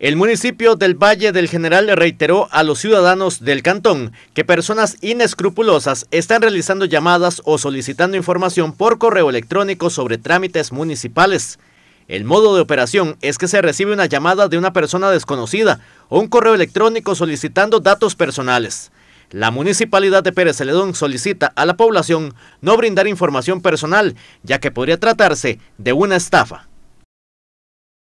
El municipio del Valle del General reiteró a los ciudadanos del cantón que personas inescrupulosas están realizando llamadas o solicitando información por correo electrónico sobre trámites municipales. El modo de operación es que se recibe una llamada de una persona desconocida o un correo electrónico solicitando datos personales. La municipalidad de Pérez Celedón solicita a la población no brindar información personal, ya que podría tratarse de una estafa.